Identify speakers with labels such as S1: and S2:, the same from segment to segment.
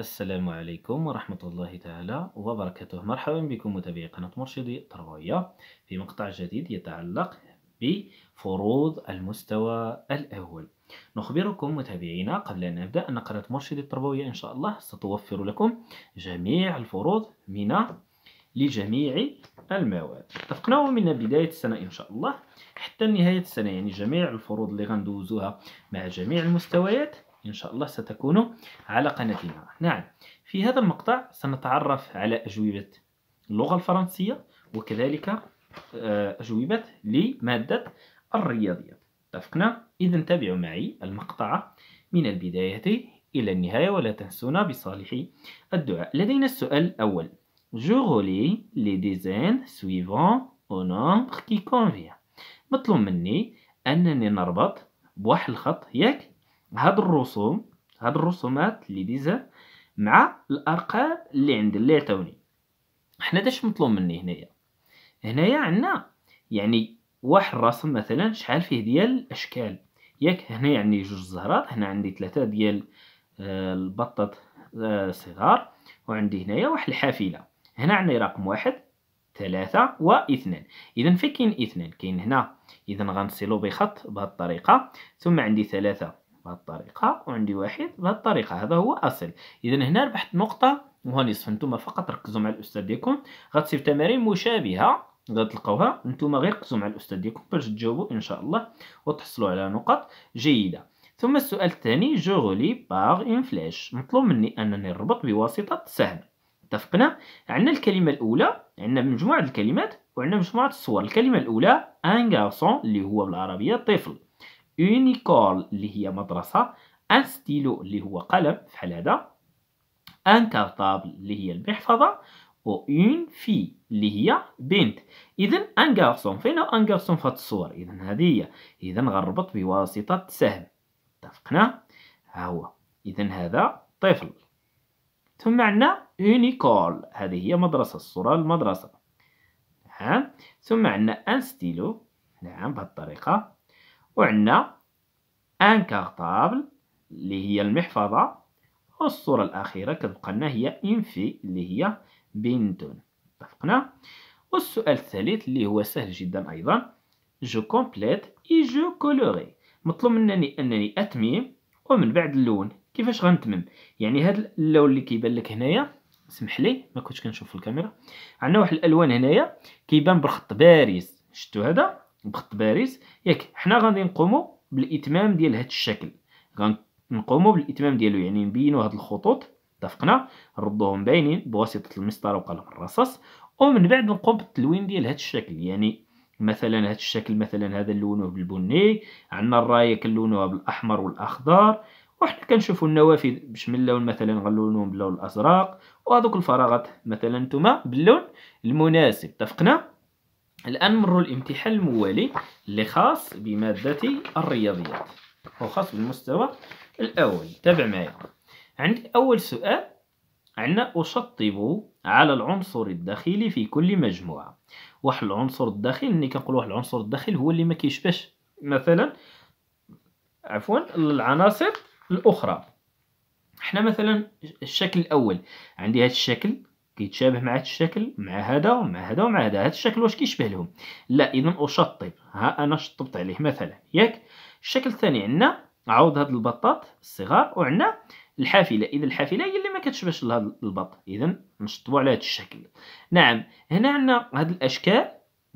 S1: السلام عليكم ورحمة الله تعالى وبركاته مرحبا بكم متابعي قناة مرشدي تربوية في مقطع جديد يتعلق بفروض المستوى الأول نخبركم متابعينا قبل أن نبدأ أن قناة مرشدي التربوية إن شاء الله ستوفر لكم جميع الفروض من لجميع المواد اتفقنا من بداية السنة إن شاء الله حتى نهاية السنة يعني جميع الفروض اللي غندوزوها مع جميع المستويات إن شاء الله ستكون على قناتنا نعم في هذا المقطع سنتعرف على أجوبة اللغة الفرنسية وكذلك آه، أجوبة لمادة الرياضيات اتفقنا؟ إذا تابعوا معي المقطع من البداية إلى النهاية ولا تنسونا بصالح الدعاء لدينا السؤال الأول جو غولي لي ديزين سويفون أو nombre كي convient مطلوب مني أنني نربط بواحد الخط ياك هاد الرسوم هاد الرسومات اللي ديزها مع الارقام اللي عندي اللي عطاوني حنا داش مطلوب مني هنايا هنايا عندنا يعني واحد الرسم مثلا شحال فيه ديال الاشكال ياك هنا يعني جوج زهرات هنا عندي ثلاثه ديال آه، البطاط آه، صغار وعندي هنايا واحد الحافله هنا عندي رقم واحد ثلاثة واثنان اذا فين كاين اثنان كاين هنا اذا غنصلو بخط بهذه الطريقه ثم عندي ثلاثة الطريقة وعندي واحد الطريقة هذا هو أصل إذا هنا ربحت نقطة وهنصف نتوما فقط ركزوا مع الأستاذ ديالكم غتصيب تمارين مشابهة غتلقاوها نتوما غير ركزوا مع الأستاذ ديالكم باش تجاوبوا إن شاء الله وتحصلوا على نقط جيدة ثم السؤال الثاني جو غولي باغ إن فلاش مطلوب مني أنني نربط بواسطة سهم اتفقنا عندنا الكلمة الأولى عندنا مجموعة الكلمات وعندنا مجموعة الصور الكلمة الأولى ان غارسون اللي هو بالعربية طفل يونيكول اللي هي مدرسة ان ستيلو اللي هو قلم فحال هذا ان كارطابل اللي هي المحفظة و اون في اللي هي بنت اذا ان غارسون فين ان غارسون في هاد الصور اذا هذه هي اذا غنربط بواسطة سهم اتفقنا ها هو اذا هذا طفل ثم عندنا يونيكول هذه هي مدرسة الصورة المدرسة نعم ثم عندنا ان ستيلو نعم بهذه الطريقة وعندنا ان كارطابل اللي هي المحفظة والصورة الأخيرة كتبقى لنا هي انفي اللي هي بنتون اتفقنا والسؤال الثالث اللي هو سهل جدا أيضا جو كومبليت اي جو كولوري مطلوب منني أنني أتميم ومن بعد اللون كيفاش غنتمم يعني هاد اللون اللي كيبان لك هنايا سمح لي ما كنتش كنشوف في الكاميرا عندنا واحد الالوان هنايا كيبان بالخط بارز شفتوا هذا بخط باريس ياك حنا غادي نقومو بالاتمام ديال هذا الشكل غنقومو بالاتمام ديالو يعني نبينو هاد الخطوط اتفقنا نردوهم باينين بواسطه المسطره وقلم الرصاص ومن بعد نقوم بالتلوين ديال هاد الشكل يعني مثلا هاد الشكل مثلا هذا نلونوه بالبني عندنا الرايه كنلونوها بالاحمر والاخضر وحنا كنشوفوا النوافذ باش من اللون مثلا غنلونوهم باللون الازرق وهذوك الفراغات مثلا نتوما باللون المناسب اتفقنا الآن مروا الامتحان الموالي اللي خاص بمادة الرياضيات هو خاص بالمستوى الأول تابع معايا عندي أول سؤال عندنا أشطب على العنصر الداخلي في كل مجموعة واحد العنصر الداخلي اللي كنقول واحد العنصر الداخلي هو اللي ما كيشبهش مثلا عفوا العناصر الأخرى حنا مثلا الشكل الأول عندي هذا الشكل كيتشابه مع هذا الشكل مع هذا ومع هذا ومع هذا هذا الشكل واش كيشبه لهم لا اذا اشطب ها انا شطبت عليه مثلا ياك الشكل الثاني عندنا عوض هذا البطاط الصغار وعندنا الحافله اذا الحافله هي اللي ما كتشبهش لهذا البط اذا نشطبوا على هذا الشكل نعم هنا عندنا هاد الاشكال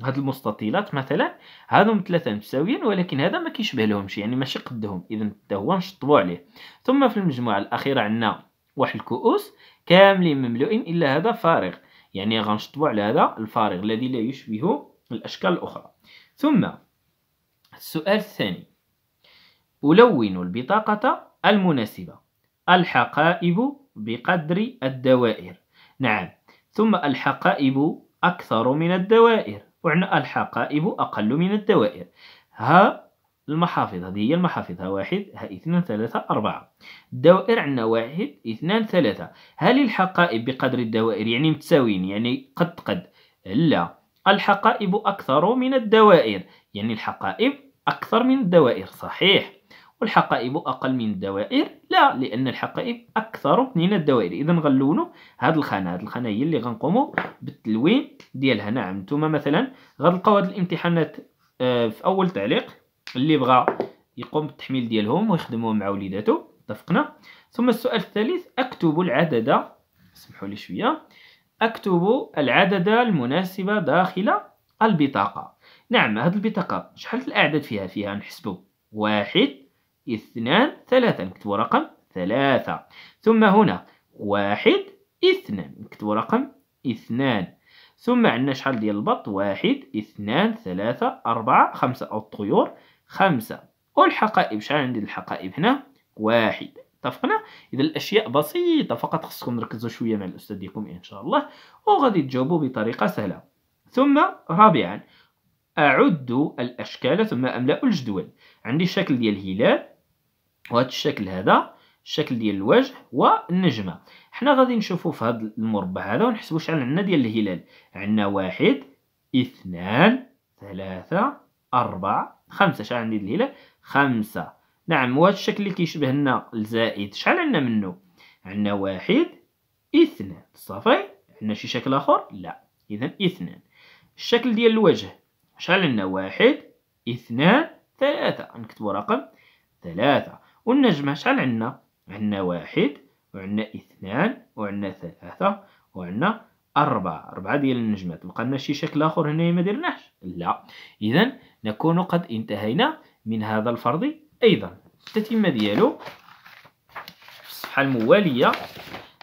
S1: هاد المستطيلات مثلا هادو ثلاثه متساويين ولكن هذا ما كيشبه لهمش يعني ماشي قدهم اذا حتى هو نشطبوا عليه ثم في المجموعه الاخيره عندنا واحد الكؤوس كاملين مملوئين إلا هذا فارغ يعني غنشطبوا على هذا الفارغ الذي لا يشبه الأشكال الأخرى ثم السؤال الثاني ألون البطاقة المناسبة الحقائب بقدر الدوائر نعم ثم الحقائب أكثر من الدوائر وعن الحقائب أقل من الدوائر ها المحافظ هذه هي المحافظ ها واحد ها اثنان ثلاثة أربعة الدوائر عندنا واحد اثنان ثلاثة هل الحقائب بقدر الدوائر يعني متساويين يعني قد قد لا الحقائب أكثر من الدوائر يعني الحقائب أكثر من الدوائر صحيح والحقائب أقل من الدوائر لا لأن الحقائب أكثر من الدوائر إذا غنلونو هاد الخانة هاد الخانة هي اللي غنقومو بالتلوين ديالها نعم نتوما مثلا غتلقاو هاد الامتحانات آه، في أول تعليق اللي بغى يقوم بالتحميل ديالهم ويخدموهم مع وليداتو اتفقنا ثم السؤال الثالث اكتب العدد اسمحوا لي شويه اكتب العدد المناسب داخل البطاقه نعم هذه البطاقه شحال الاعداد فيها فيها نحسبوا واحد اثنان ثلاثة نكتبوا رقم ثلاثة ثم هنا واحد اثنان نكتبوا رقم اثنان ثم عندنا شحال ديال البط واحد اثنان ثلاثة أربعة خمسة أو الطيور خمسة والحقائب شحال عندي الحقائب هنا واحد اتفقنا اذا الاشياء بسيطه فقط خصكم تركزوا شويه مع الاستاذ ديالكم ان شاء الله وغادي تجاوبوا بطريقه سهله ثم رابعا اعد الاشكال ثم املا الجدول عندي الشكل ديال الهلال وهذا الشكل هذا الشكل ديال الوجه والنجمه حنا غادي نشوفوا في هذا المربع هذا ونحسبوا شحال عندنا ديال الهلال عندنا واحد اثنان ثلاثه أربعة خمسة شحال عندي الهلال خمسة نعم وهذا الشكل اللي كيشبه لنا الزائد شحال عندنا منه عندنا واحد اثنان صافي عندنا شي شكل آخر لا إذا اثنان الشكل ديال الوجه شحال عندنا واحد اثنان ثلاثة نكتبو رقم ثلاثة والنجمة شحال عندنا عندنا واحد وعندنا اثنان وعندنا ثلاثة وعندنا أربعة أربعة ديال النجمات بقى لنا شي شكل آخر هنايا ما درناش لا إذا نكون قد انتهينا من هذا الفرض أيضا التتمة ديالو في الصفحة الموالية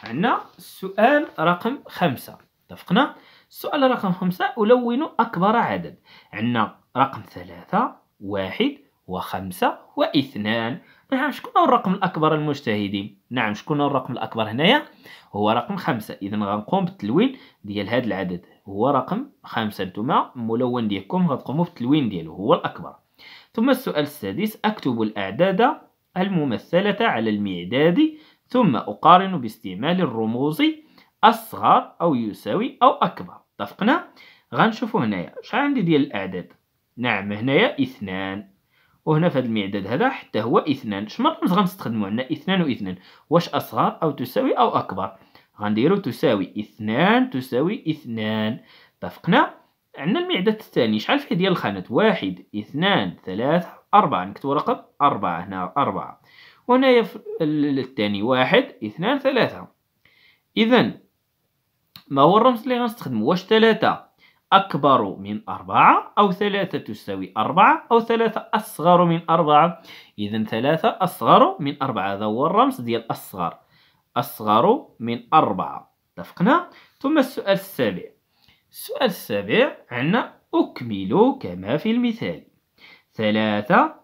S1: عندنا السؤال رقم خمسة اتفقنا السؤال رقم خمسة ألون أكبر عدد عندنا رقم ثلاثة واحد وخمسة واثنان نعم شكون هو الرقم الأكبر المجتهدين نعم شكون هو الرقم الأكبر هنايا هو رقم خمسة إذا غنقوم بالتلوين ديال هذا العدد هو رقم خمسة نتوما الملون ديالكم غتقوموا بالتلوين ديالو هو الأكبر ثم السؤال السادس أكتب الأعداد الممثلة على المعداد ثم أقارن باستعمال الرموز أصغر أو يساوي أو أكبر اتفقنا غنشوفو هنايا شحال عندي ديال الأعداد نعم هنايا اثنان وهنا في هذا المعداد هذا حتى هو اثنان شمرة غنستخدمو عندنا اثنان واثنان واش أصغر أو تساوي أو أكبر غنديرو تساوي اثنان تساوي اثنان اتفقنا عندنا المعدة الثانية شحال فيه ديال الخانات واحد اثنان ثلاثة أربعة نكتبو رقم أربعة هنا أربعة وهنايا الثاني واحد اثنان ثلاثة إذا ما هو الرمز اللي غنستخدمو واش ثلاثة أكبر من أربعة أو ثلاثة تساوي أربعة أو ثلاثة أصغر من أربعة إذا ثلاثة أصغر من أربعة هذا هو الرمز ديال أصغر أصغر من أربعة اتفقنا ثم السؤال السابع السؤال السابع عندنا أكمل كما في المثال ثلاثة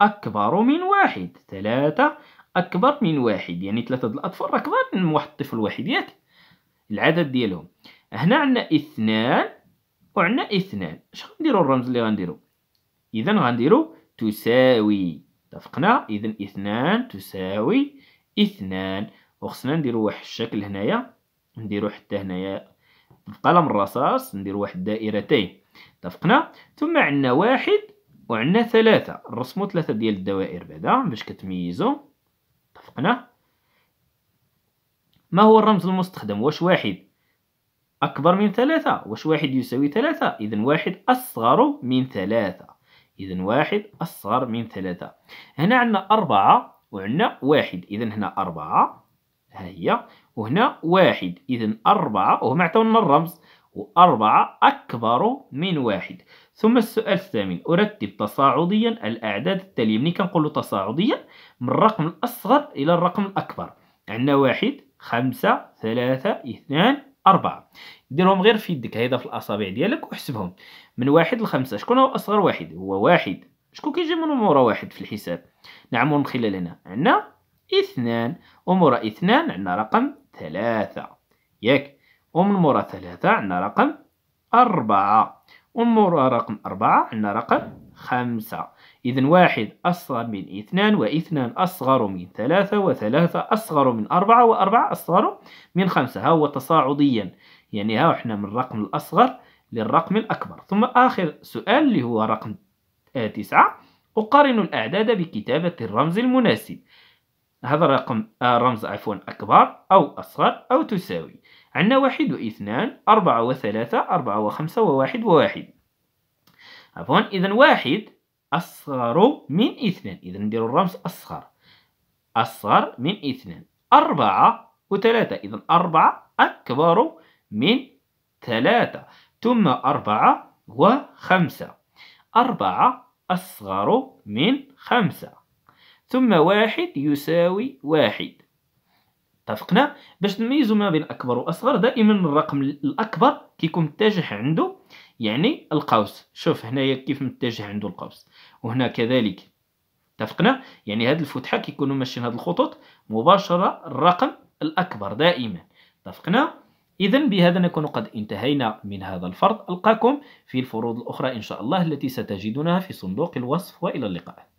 S1: أكبر من واحد ثلاثة أكبر من واحد يعني ثلاثة الأطفال أكبر من واحد طفل واحد ياك العدد ديالهم هنا عندنا اثنان وعندنا اثنان اش غنديرو الرمز اللي غنديرو إذا غنديرو تساوي اتفقنا إذا اثنان تساوي اثنان وخصنا نديرو واحد الشكل هنايا نديرو حتى هنايا بقلم الرصاص نديرو واحد دائرتين اتفقنا ثم عندنا واحد وعندنا ثلاثة نرسمو ثلاثة ديال الدوائر بعدا باش كتميزو اتفقنا ما هو الرمز المستخدم واش واحد أكبر من ثلاثة واش واحد يساوي ثلاثة إذا واحد أصغر من ثلاثة إذا واحد أصغر من ثلاثة هنا عندنا أربعة وعندنا واحد إذا هنا أربعة ها هي وهنا واحد إذا أربعة وهم عطاونا الرمز وأربعة أكبر من واحد ثم السؤال الثامن أرتب تصاعديا الأعداد التالية ملي كنقولو تصاعديا من الرقم الأصغر إلى الرقم الأكبر عندنا واحد خمسة ثلاثة اثنان أربعة ديرهم غير في يدك هيدا في الأصابع ديالك وحسبهم من واحد لخمسة شكون هو أصغر واحد هو واحد شكون كيجي من مورا واحد في الحساب نعم من خلال هنا عندنا اثنان ومورا اثنان عندنا رقم ثلاثة ياك ومن مورا ثلاثة عندنا رقم أربعة ومن مورا رقم أربعة عندنا رقم خمسة إذا واحد أصغر من اثنان واثنان أصغر من ثلاثة وثلاثة أصغر من أربعة وأربعة أصغر من خمسة ها هو تصاعديا يعني ها إحنا من الرقم الأصغر للرقم الأكبر ثم آخر سؤال اللي هو رقم تسعة أقارن الأعداد بكتابة الرمز المناسب هذا الرقم آه، رمز عفوا أكبر أو أصغر أو تساوي عندنا واحد واثنان أربعة وثلاثة أربعة وخمسة وواحد وواحد عفوا إذا واحد أصغر من اثنان إذا نديرو الرمز أصغر أصغر من اثنان أربعة وثلاثة إذا أربعة أكبر من ثلاثة ثم أربعة وخمسة أربعة أصغر من خمسة ثم واحد يساوي واحد اتفقنا باش نميزو ما بين اكبر واصغر دائما الرقم الاكبر كيكون متجه عنده يعني القوس شوف هنايا كيف متجه عنده القوس وهنا كذلك اتفقنا يعني هاد الفتحه كيكونوا ماشيين هاد الخطوط مباشره الرقم الاكبر دائما اتفقنا إذا بهذا نكون قد انتهينا من هذا الفرض ألقاكم في الفروض الأخرى إن شاء الله التي ستجدونها في صندوق الوصف وإلى اللقاء